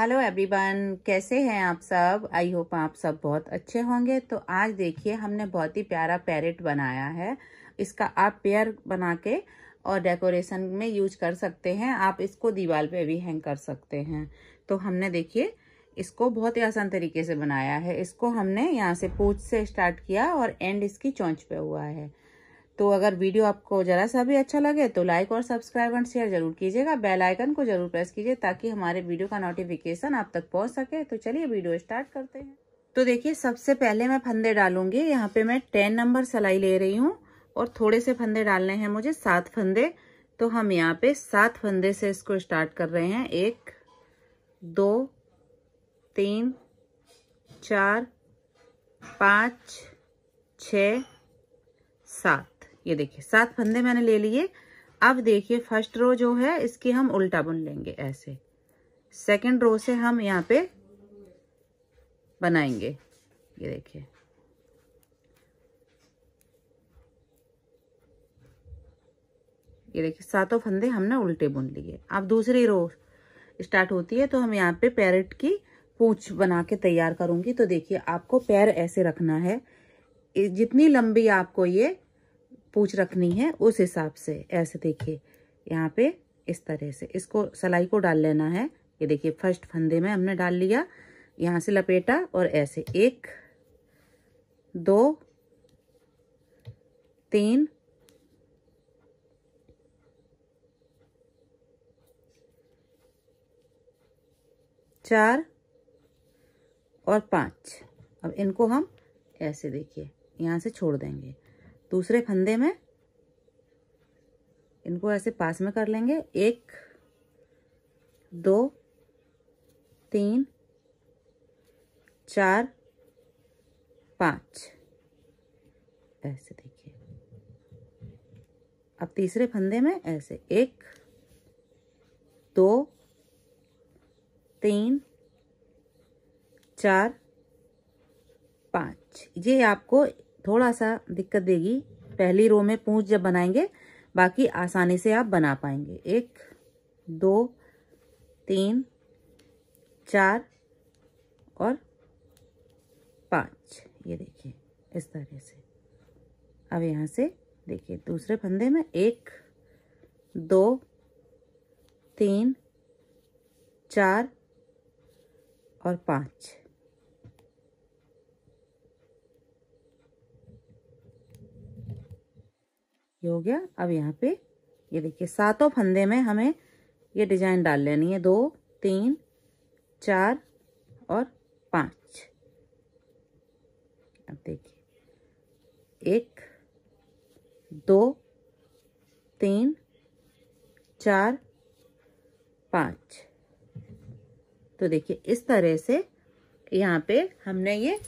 hello everyone कैसे हैं आप सब आई होप आप सब बहुत अच्छे होंगे तो आज देखिए हमने बहुत ही प्यारा पैरेट बनाया है इसका आप पेयर बना के और डेकोरेशन में यूज कर सकते हैं आप इसको दीवार पे भी हैंग कर सकते हैं तो हमने देखिए इसको बहुत ही आसान तरीके से बनाया है इसको हमने यहाँ से पूछ से स्टार्ट किया और एंड इसकी चौंच पे हुआ है तो अगर वीडियो आपको ज़रा सा भी अच्छा लगे तो लाइक और सब्सक्राइब एंड शेयर जरूर कीजिएगा बेल आइकन को जरूर प्रेस कीजिए ताकि हमारे वीडियो का नोटिफिकेशन आप तक पहुंच सके तो चलिए वीडियो स्टार्ट करते हैं तो देखिए सबसे पहले मैं फंदे डालूंगी यहाँ पे मैं टेन नंबर सलाई ले रही हूँ और थोड़े से फंदे डालने हैं मुझे सात फंदे तो हम यहाँ पे सात फंदे से इसको स्टार्ट कर रहे हैं एक दो तीन चार पाँच छ सात ये देखिए सात फंदे मैंने ले लिए अब देखिए फर्स्ट रो जो है इसकी हम उल्टा बुन लेंगे ऐसे सेकंड रो से हम यहाँ पे बनाएंगे ये देखिए ये देखिए सातों फंदे हमने उल्टे बुन लिए अब दूसरी रो स्टार्ट होती है तो हम यहाँ पे पैरेट की पूछ बना के तैयार करूंगी तो देखिए आपको पैर ऐसे रखना है जितनी लंबी आपको ये पूछ रखनी है उस हिसाब से ऐसे देखिए यहाँ पे इस तरह से इसको सलाई को डाल लेना है ये देखिए फर्स्ट फंदे में हमने डाल लिया यहाँ से लपेटा और ऐसे एक दो तीन चार और पाँच अब इनको हम ऐसे देखिए यहाँ से छोड़ देंगे दूसरे फंदे में इनको ऐसे पास में कर लेंगे एक दो तीन चार पाँच ऐसे देखिए अब तीसरे फंदे में ऐसे एक दो तीन चार पाँच ये आपको थोड़ा सा दिक्कत देगी पहली रो में पूछ जब बनाएंगे बाकी आसानी से आप बना पाएंगे एक दो तीन चार और पाँच ये देखिए इस तरह से अब यहाँ से देखिए दूसरे फंदे में एक दो तीन चार और पाँच ये हो गया अब यहाँ पे ये देखिए सातों फंदे में हमें ये डिजाइन डाल लेनी है दो तीन चार और पाँच अब देखिए एक दो तीन चार पाँच तो देखिए इस तरह से यहाँ पे हमने ये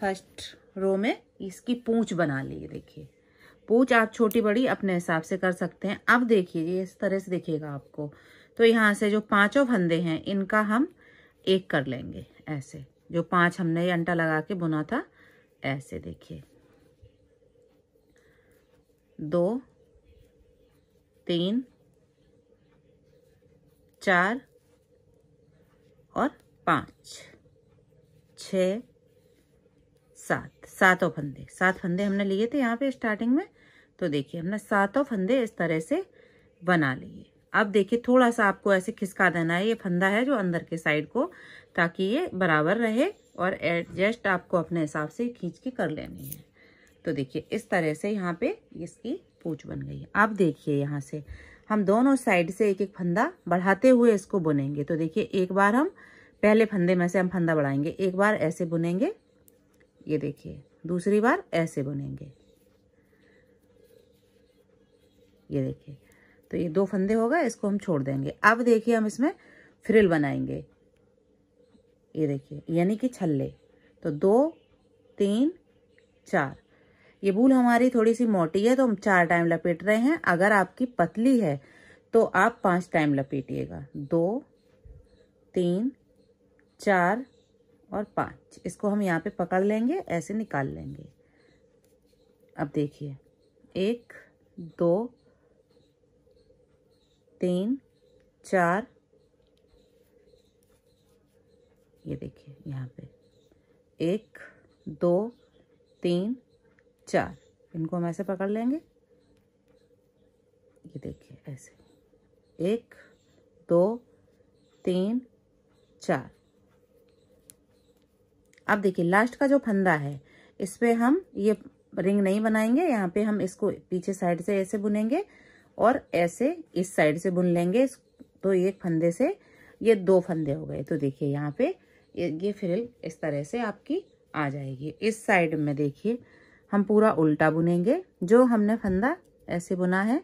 फर्स्ट रो में इसकी पूंछ बना ली है देखिए पूछ आप छोटी बड़ी अपने हिसाब से कर सकते हैं अब देखिए इस तरह से देखिएगा आपको तो यहाँ से जो पांचों फंदे हैं इनका हम एक कर लेंगे ऐसे जो पांच हमने अंटा लगा के बुना था ऐसे देखिए दो तीन चार और पांच छ सात सातों फंदे सात फंदे हमने लिए थे यहाँ पे स्टार्टिंग में तो देखिए हमने सातों फंदे इस तरह से बना लिए अब देखिए थोड़ा सा आपको ऐसे खिसका देना है ये फंदा है जो अंदर के साइड को ताकि ये बराबर रहे और एडजस्ट आपको अपने हिसाब से खींच के कर लेनी है तो देखिए इस तरह से यहाँ पे इसकी पूछ बन गई है अब देखिए यहाँ से हम दोनों साइड से एक एक फंदा बढ़ाते हुए इसको बुनेंगे तो देखिए एक बार हम पहले फंदे में से हम फंदा बढ़ाएंगे एक बार ऐसे बुनेंगे ये देखिए दूसरी बार ऐसे बुनेंगे ये देखिए तो ये दो फंदे हो गए इसको हम छोड़ देंगे अब देखिए हम इसमें फ्रिल बनाएंगे ये देखिए यानी कि छल्ले तो दो तीन चार ये भूल हमारी थोड़ी सी मोटी है तो हम चार टाइम लपेट रहे हैं अगर आपकी पतली है तो आप पांच टाइम लपेटिएगा दो तीन चार और पाँच इसको हम यहाँ पे पकड़ लेंगे ऐसे निकाल लेंगे अब देखिए एक दो तीन चार ये देखिए यहाँ पे एक दो तीन चार इनको हम ऐसे पकड़ लेंगे ये देखिए ऐसे एक दो तीन चार अब देखिए लास्ट का जो फंदा है इस पर हम ये रिंग नहीं बनाएंगे यहाँ पे हम इसको पीछे साइड से ऐसे बुनेंगे और ऐसे इस साइड से बुन लेंगे तो एक फंदे से ये दो फंदे हो गए तो देखिए यहाँ पे ये फ्रिल इस तरह से आपकी आ जाएगी इस साइड में देखिए हम पूरा उल्टा बुनेंगे जो हमने फंदा ऐसे बुना है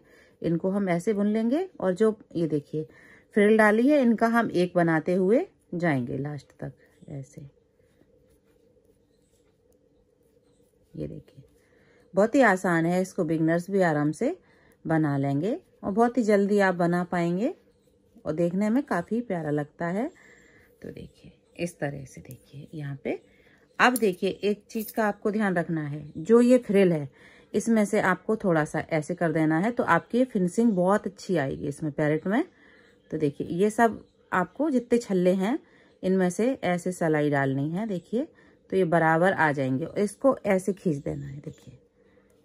इनको हम ऐसे बुन लेंगे और जो ये देखिए फ्रिल डाली है इनका हम एक बनाते हुए जाएंगे लास्ट तक ऐसे ये देखिए बहुत ही आसान है इसको बिगनर्स भी आराम से बना लेंगे और बहुत ही जल्दी आप बना पाएंगे और देखने में काफ़ी प्यारा लगता है तो देखिए इस तरह से देखिए यहाँ पे अब देखिए एक चीज़ का आपको ध्यान रखना है जो ये फ्रिल है इसमें से आपको थोड़ा सा ऐसे कर देना है तो आपकी फिनिशिंग बहुत अच्छी आएगी इसमें पैरेट में तो देखिए ये सब आपको जितने छल्ले हैं इनमें से ऐसे सलाई डालनी है देखिए तो ये बराबर आ जाएंगे और इसको ऐसे खींच देना है देखिए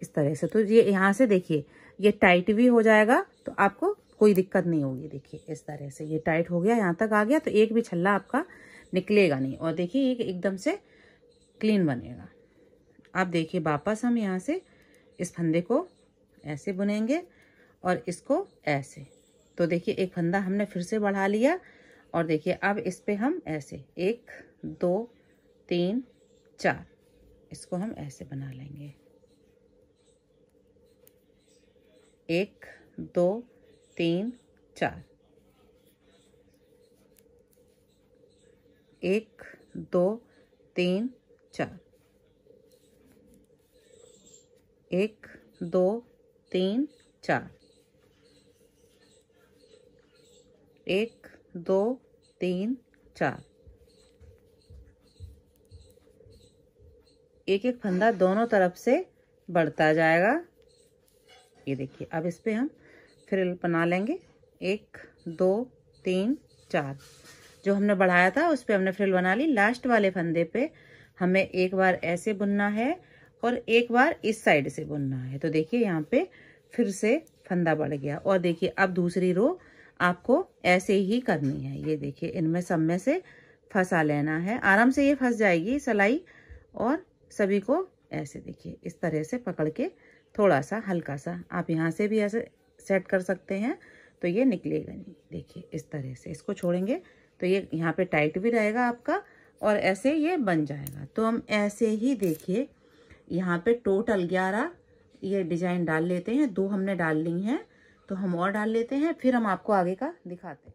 इस तरह से तो ये यहाँ से देखिए ये टाइट भी हो जाएगा तो आपको कोई दिक्कत नहीं होगी देखिए इस तरह से ये टाइट हो गया यहाँ तक आ गया तो एक भी छल्ला आपका निकलेगा नहीं और देखिए ये एकदम से क्लीन बनेगा अब देखिए वापस हम यहाँ से इस फंदे को ऐसे बुनेंगे और इसको ऐसे तो देखिए एक फंदा हमने फिर से बढ़ा लिया और देखिए अब इस पर हम ऐसे एक दो तीन चार इसको हम ऐसे बना लेंगे एक दो तीन चार एक दो तीन चार एक दो तीन चार एक दो तीन चार एक एक फंदा दोनों तरफ से बढ़ता जाएगा ये देखिए अब इस पर हम फ्रिल बना लेंगे एक दो तीन चार जो हमने बढ़ाया था उस पर हमने फ्रिल बना ली लास्ट वाले फंदे पे हमें एक बार ऐसे बुनना है और एक बार इस साइड से बुनना है तो देखिए यहाँ पे फिर से फंदा बढ़ गया और देखिए अब दूसरी रो आपको ऐसे ही करनी है ये देखिए इनमें सब में से फंसा लेना है आराम से ये फंस जाएगी सिलाई और सभी को ऐसे देखिए इस तरह से पकड़ के थोड़ा सा हल्का सा आप यहाँ से भी ऐसे सेट कर सकते हैं तो ये निकलेगा नहीं देखिए इस तरह से इसको छोड़ेंगे तो ये यहाँ पे टाइट भी रहेगा आपका और ऐसे ये बन जाएगा तो हम ऐसे ही देखिए यहाँ पे टोटल ग्यारह ये डिजाइन डाल लेते हैं दो हमने डाल ली हैं तो हम और डाल लेते हैं फिर हम आपको आगे का दिखाते हैं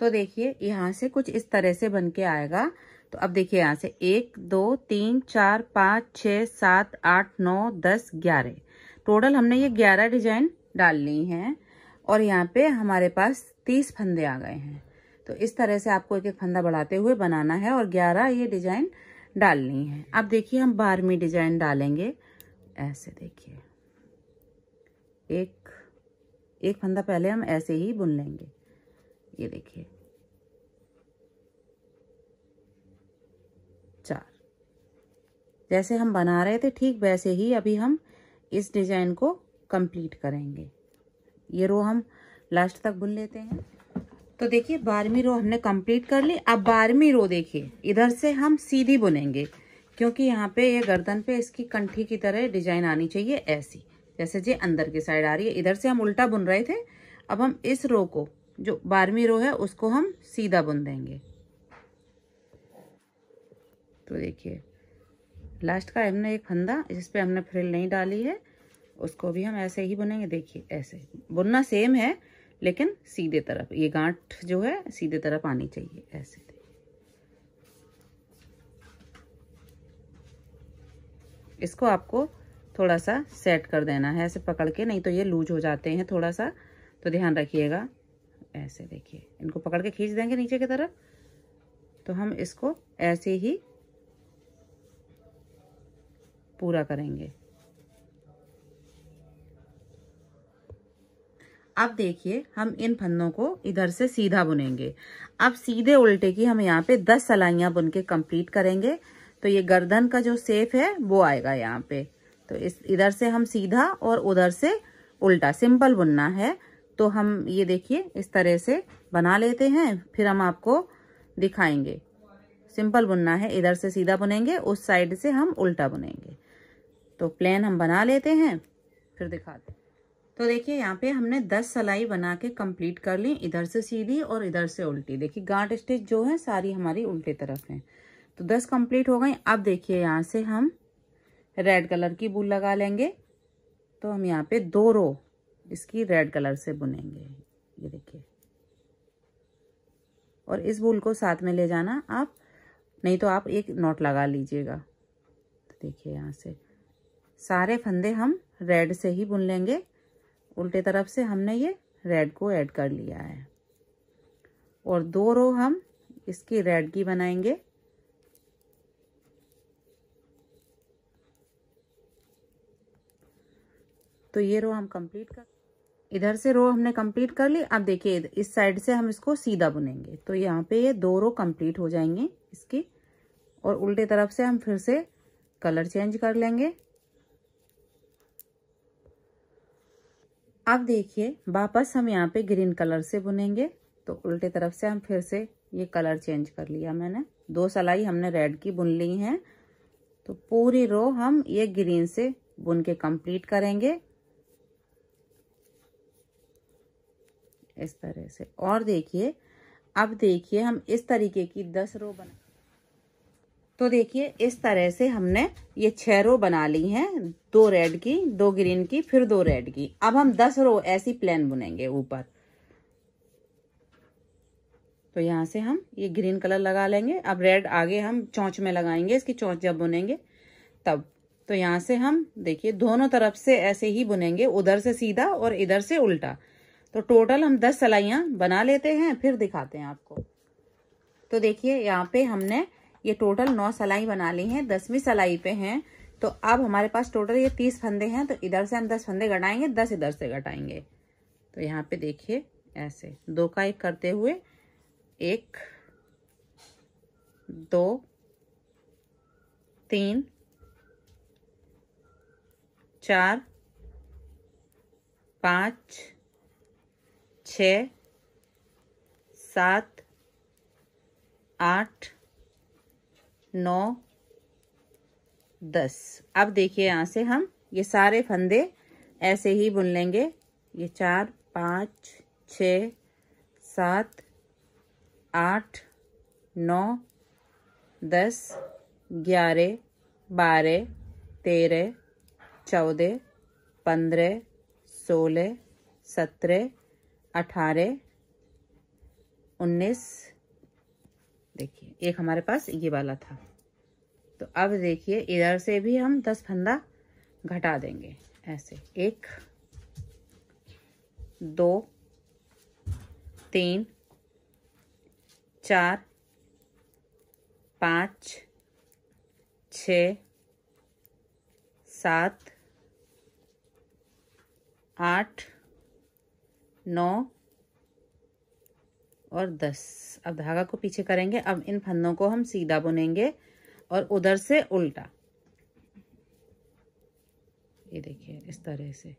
तो देखिए यहाँ से कुछ इस तरह से बन के आएगा तो अब देखिए यहाँ से एक दो तीन चार पाँच छ सात आठ नौ दस ग्यारह टोटल हमने ये ग्यारह डिजाइन डाल ली हैं और यहाँ पे हमारे पास तीस फंदे आ गए हैं तो इस तरह से आपको एक एक फंदा बढ़ाते हुए बनाना है और ग्यारह ये डिजाइन डालनी है अब देखिए हम बारहवीं डिजाइन डालेंगे ऐसे देखिए एक एक फंदा पहले हम ऐसे ही बुन लेंगे ये देखिए जैसे हम बना रहे थे ठीक वैसे ही अभी हम इस डिज़ाइन को कंप्लीट करेंगे ये रो हम लास्ट तक बुन लेते हैं तो देखिए बारहवीं रो हमने कंप्लीट कर ली अब बारहवीं रो देखिए इधर से हम सीधी बुनेंगे क्योंकि यहाँ पे ये गर्दन पे इसकी कंठी की तरह डिजाइन आनी चाहिए ऐसी जैसे जी अंदर की साइड आ रही है इधर से हम उल्टा बुन रहे थे अब हम इस रो को जो बारहवीं रो है उसको हम सीधा बुन देंगे तो देखिए लास्ट का हमने एक फंदा जिस हमने फ्रिल नहीं डाली है उसको भी हम ऐसे ही बुनेंगे देखिए ऐसे बुनना सेम है लेकिन सीधे तरफ ये गांठ जो है सीधे तरफ आनी चाहिए ऐसे इसको आपको थोड़ा सा सेट कर देना है ऐसे पकड़ के नहीं तो ये लूज हो जाते हैं थोड़ा सा तो ध्यान रखिएगा ऐसे देखिए इनको पकड़ के खींच देंगे नीचे की तरफ तो हम इसको ऐसे ही पूरा करेंगे अब देखिए हम इन फंदों को इधर से सीधा बुनेंगे अब सीधे उल्टे की हम यहाँ पे दस सलाइयां बुन के कंप्लीट करेंगे तो ये गर्दन का जो सेफ है वो आएगा यहाँ पे तो इस इधर से हम सीधा और उधर से उल्टा सिंपल बुनना है तो हम ये देखिए इस तरह से बना लेते हैं फिर हम आपको दिखाएंगे सिंपल बुनना है इधर से सीधा बुनेंगे उस साइड से हम उल्टा बुनेंगे तो प्लेन हम बना लेते हैं फिर दिखाते तो देखिए यहाँ पे हमने 10 सलाई बना के कंप्लीट कर ली इधर से सीधी और इधर से उल्टी देखिए गांठ स्टिच जो है सारी हमारी उल्टी तरफ है तो 10 कंप्लीट हो गई अब देखिए यहाँ से हम रेड कलर की बुल लगा लेंगे तो हम यहाँ पे दो रो इसकी रेड कलर से बुनेंगे ये देखिए और इस बुल को साथ में ले जाना आप नहीं तो आप एक नोट लगा लीजिएगा तो देखिए यहाँ से सारे फंदे हम रेड से ही बुन लेंगे उल्टे तरफ से हमने ये रेड को ऐड कर लिया है और दो रो हम इसकी रेड की बनाएंगे तो ये रो हम कंप्लीट कर इधर से रो हमने कंप्लीट कर ली अब देखिए इस साइड से हम इसको सीधा बुनेंगे तो यहाँ पे ये दो रो कंप्लीट हो जाएंगे इसकी और उल्टे तरफ से हम फिर से कलर चेंज कर लेंगे अब देखिए वापस हम यहाँ पे ग्रीन कलर से बुनेंगे तो उल्टे तरफ से हम फिर से ये कलर चेंज कर लिया मैंने दो सलाई हमने रेड की बुन ली है तो पूरी रो हम ये ग्रीन से बुन के कंप्लीट करेंगे इस तरह से और देखिए अब देखिए हम इस तरीके की दस रो बना तो देखिए इस तरह से हमने ये छह रो बना ली हैं दो रेड की दो ग्रीन की फिर दो रेड की अब हम दस रो ऐसी प्लेन बुनेंगे ऊपर तो यहां से हम ये ग्रीन कलर लगा लेंगे अब रेड आगे हम चौंच में लगाएंगे इसकी चौंच जब बुनेंगे तब तो यहां से हम देखिए दोनों तरफ से ऐसे ही बुनेंगे उधर से सीधा और इधर से उल्टा तो टोटल हम दस सलाइया बना लेते हैं फिर दिखाते हैं आपको तो देखिए यहाँ पे हमने ये टोटल नौ सलाई बना ली हैं दसवीं सलाई पे हैं तो अब हमारे पास टोटल ये तीस फंदे हैं तो इधर से हम दस फंदे घटाएंगे दस इधर से घटाएंगे तो यहाँ पे देखिए ऐसे दो का एक करते हुए एक दो तीन चार पाँच छ सात आठ नौ दस अब देखिए यहाँ से हम ये सारे फंदे ऐसे ही बुन लेंगे ये चार पाँच छ सात आठ नौ दस ग्यारह बारह तेरह चौदह पंद्रह सोलह सत्रह अठारह उन्नीस देखिए एक हमारे पास ये वाला था तो अब देखिए इधर से भी हम दस फंदा घटा देंगे ऐसे एक दो तीन चार पाँच छ सात आठ नौ और दस अब धागा को पीछे करेंगे अब इन फंदों को हम सीधा बुनेंगे और उधर से उल्टा ये देखिए इस तरह से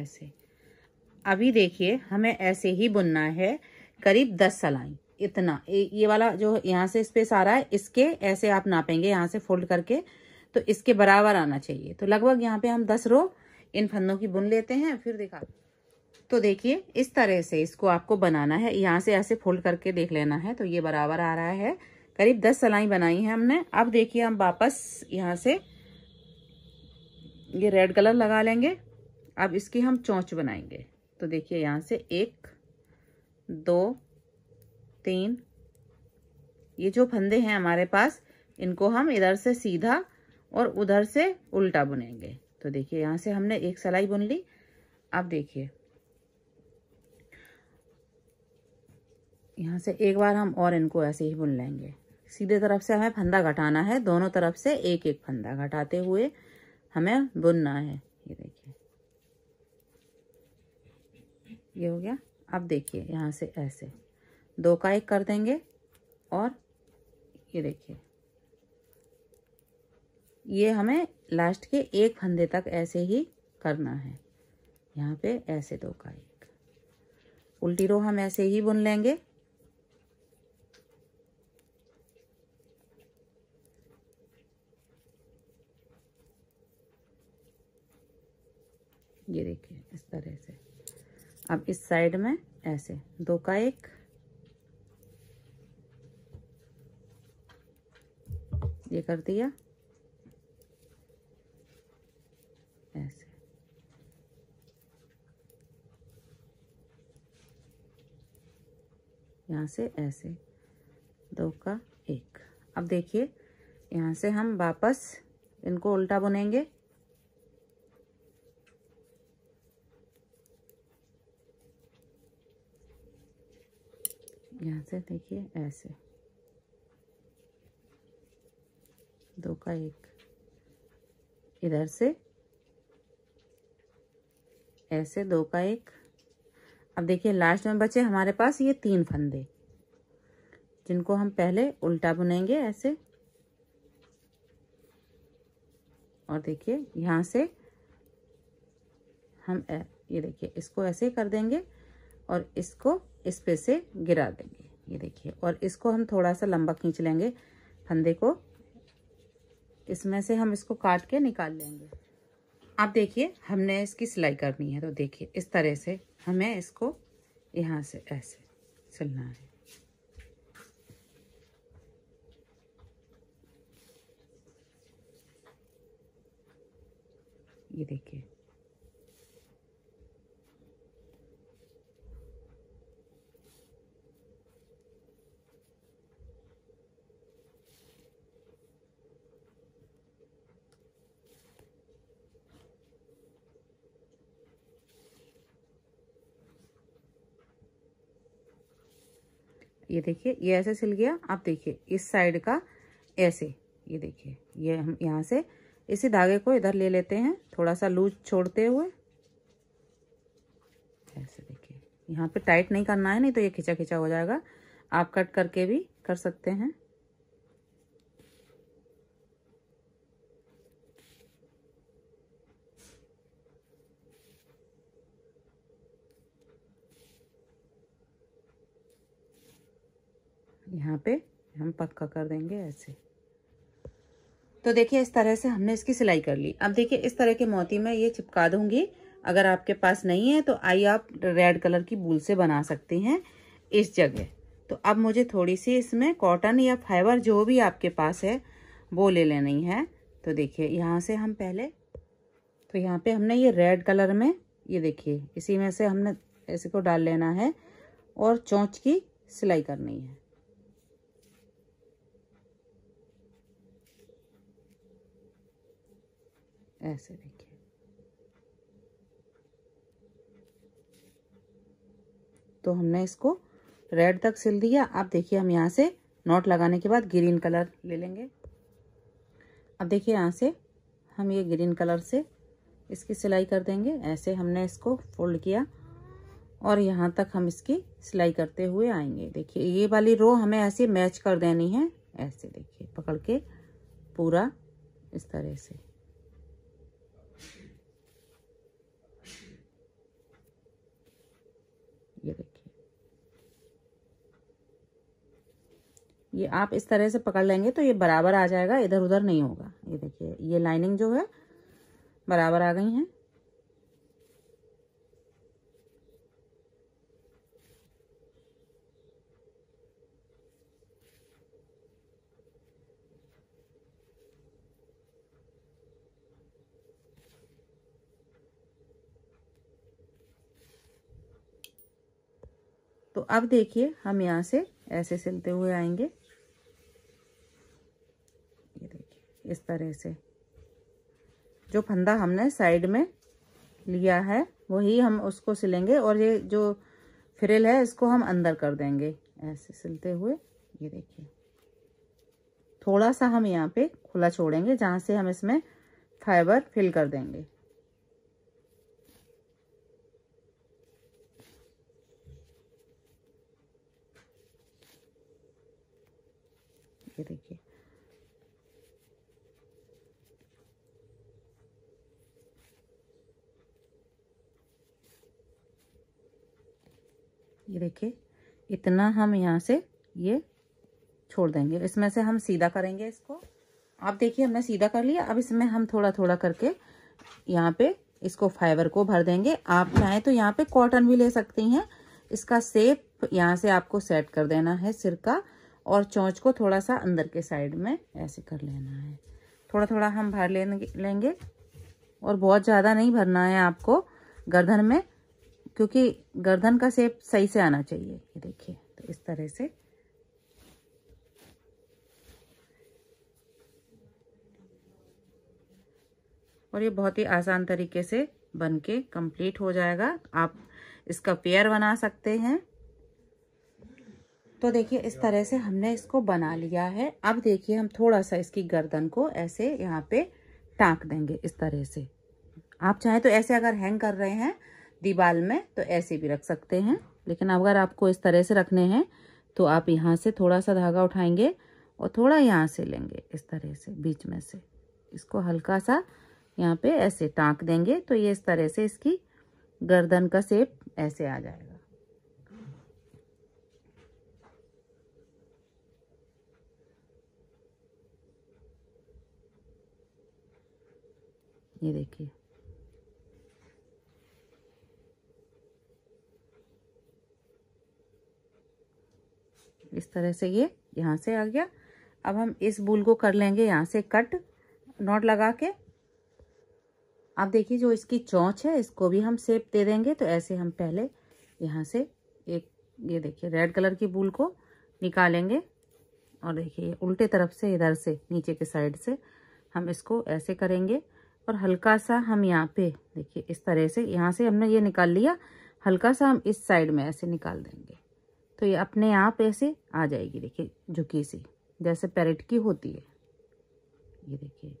ऐसे अभी देखिए हमें ऐसे ही बुनना है करीब दस सलाई इतना ये वाला जो यहाँ से स्पेस आ रहा है इसके ऐसे आप नापेंगे यहाँ से फोल्ड करके तो इसके बराबर आना चाहिए तो लगभग यहाँ पे हम दस रो इन फंदों की बुन लेते हैं फिर दिखा तो देखिए इस तरह से इसको आपको बनाना है यहाँ से ऐसे फोल्ड करके देख लेना है तो ये बराबर आ रहा है करीब दस सलाई बनाई है हमने अब देखिए हम वापस यहाँ से ये रेड कलर लगा लेंगे अब इसकी हम चौंच बनाएंगे तो देखिए यहाँ से एक दो तीन ये जो फंदे हैं हमारे पास इनको हम इधर से सीधा और उधर से उल्टा बुनेंगे तो देखिए यहाँ से हमने एक सलाई बुन ली अब देखिए यहाँ से एक बार हम और इनको ऐसे ही बुन लेंगे सीधे तरफ से हमें फंदा घटाना है दोनों तरफ से एक एक फंदा घटाते हुए हमें बुनना है ये देखिए ये हो गया अब देखिए यहाँ से ऐसे दो का एक कर देंगे और ये देखिए ये हमें लास्ट के एक फंदे तक ऐसे ही करना है यहाँ पे ऐसे दो का एक उल्टी रो हम ऐसे ही बुन लेंगे ये देखिए इस तरह से अब इस साइड में ऐसे दो का एक ये कर दिया ऐसे यहां से ऐसे दो का एक अब देखिए यहां से हम वापस इनको उल्टा बुनेंगे से देखिए ऐसे दो का एक इधर से ऐसे दो का एक अब देखिए लास्ट में बचे हमारे पास ये तीन फंदे जिनको हम पहले उल्टा बुनेंगे ऐसे और देखिए यहाँ से हम ये देखिए इसको ऐसे कर देंगे और इसको इस पे से गिरा देंगे ये देखिए और इसको हम थोड़ा सा लंबा खींच लेंगे फंदे को इसमें से हम इसको काट के निकाल लेंगे आप देखिए हमने इसकी सिलाई करनी है तो देखिए इस तरह से हमें इसको यहाँ से ऐसे सिलना है ये देखिए ये देखिए ये ऐसे सिल गया आप देखिए इस साइड का ऐसे ये देखिए ये हम यहाँ से इसी धागे को इधर ले लेते हैं थोड़ा सा लूज छोड़ते हुए ऐसे देखिए यहाँ पे टाइट नहीं करना है नहीं तो ये खिंचा खिंचा हो जाएगा आप कट करके भी कर सकते हैं पक्का कर देंगे ऐसे तो देखिए इस तरह से हमने इसकी सिलाई कर ली अब देखिए इस तरह के मोती में ये चिपका दूंगी अगर आपके पास नहीं है तो आई आप रेड कलर की बूल से बना सकती हैं इस जगह तो अब मुझे थोड़ी सी इसमें कॉटन या फाइबर जो भी आपके पास है वो ले लेनी है तो देखिए यहाँ से हम पहले तो यहाँ पे हमने ये रेड कलर में ये देखिए इसी में से हमने इसी को डाल लेना है और चौंच की सिलाई करनी है ऐसे देखिए तो हमने इसको रेड तक सिल दिया अब देखिए हम यहाँ से नॉट लगाने के बाद ग्रीन कलर ले लेंगे अब देखिए यहाँ से हम ये ग्रीन कलर से इसकी सिलाई कर देंगे ऐसे हमने इसको फोल्ड किया और यहाँ तक हम इसकी सिलाई करते हुए आएंगे देखिए ये वाली रो हमें ऐसे मैच कर देनी है ऐसे देखिए पकड़ के पूरा इस तरह से ये आप इस तरह से पकड़ लेंगे तो ये बराबर आ जाएगा इधर उधर नहीं होगा ये देखिए ये लाइनिंग जो है बराबर आ गई है तो अब देखिए हम यहाँ से ऐसे सिलते हुए आएंगे इस तरह से जो फंदा हमने साइड में लिया है वही हम उसको सिलेंगे और ये जो फ्रिल है इसको हम अंदर कर देंगे ऐसे सिलते हुए ये देखिए थोड़ा सा हम यहाँ पे खुला छोड़ेंगे जहाँ से हम इसमें फाइबर फिल कर देंगे ये देखिए ये देखिए इतना हम यहाँ से ये छोड़ देंगे इसमें से हम सीधा करेंगे इसको आप देखिए हमने सीधा कर लिया अब इसमें हम थोड़ा थोड़ा करके यहाँ पे इसको फाइबर को भर देंगे आप चाहें तो यहाँ पे कॉटन भी ले सकती हैं इसका सेप यहाँ से आपको सेट कर देना है सिर का और चौंच को थोड़ा सा अंदर के साइड में ऐसे कर लेना है थोड़ा थोड़ा हम भर लेंगे लेंगे और बहुत ज़्यादा नहीं भरना है आपको गर्दन में क्योंकि गर्दन का सेप सही से आना चाहिए ये देखिए तो इस तरह से और ये बहुत ही आसान तरीके से बन के कंप्लीट हो जाएगा आप इसका पेयर बना सकते हैं तो देखिए इस तरह से हमने इसको बना लिया है अब देखिए हम थोड़ा सा इसकी गर्दन को ऐसे यहाँ पे टाँक देंगे इस तरह से आप चाहें तो ऐसे अगर हैंग कर रहे हैं दीवाल में तो ऐसे भी रख सकते हैं लेकिन अगर आपको इस तरह से रखने हैं तो आप यहाँ से थोड़ा सा धागा उठाएंगे और थोड़ा यहाँ से लेंगे इस तरह से बीच में से इसको हल्का सा यहाँ पे ऐसे टाँक देंगे तो ये इस तरह से इसकी गर्दन का सेप ऐसे आ जाएगा ये देखिए इस तरह से ये यहाँ से आ गया अब हम इस बुल को कर लेंगे यहाँ से कट नॉट लगा के आप देखिए जो इसकी चौंच है इसको भी हम सेप दे देंगे तो ऐसे हम पहले यहाँ से एक ये देखिए रेड कलर की बुल को निकालेंगे और देखिए उल्टे तरफ से इधर से नीचे के साइड से हम इसको ऐसे करेंगे और हल्का सा हम यहाँ पे देखिए इस तरह से यहाँ से हमने ये निकाल लिया हल्का सा हम इस साइड में ऐसे निकाल देंगे तो ये अपने आप ऐसे आ जाएगी देखिए झुकी सी जैसे पैरेट की होती है ये देखिए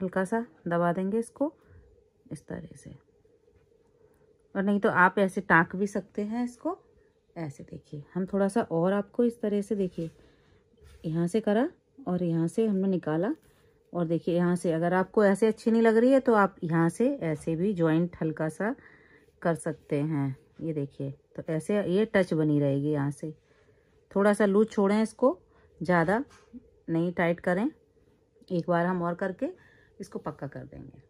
हल्का सा दबा देंगे इसको इस तरह से और नहीं तो आप ऐसे टाँक भी सकते हैं इसको ऐसे देखिए हम थोड़ा सा और आपको इस तरह से देखिए यहाँ से करा और यहाँ से हमने निकाला और देखिए यहाँ से अगर आपको ऐसे अच्छी नहीं लग रही है तो आप यहाँ से ऐसे भी जॉइंट हल्का सा कर सकते हैं ये देखिए तो ऐसे ये टच बनी रहेगी यहाँ से थोड़ा सा लूज छोड़ें इसको ज़्यादा नहीं टाइट करें एक बार हम और करके इसको पक्का कर देंगे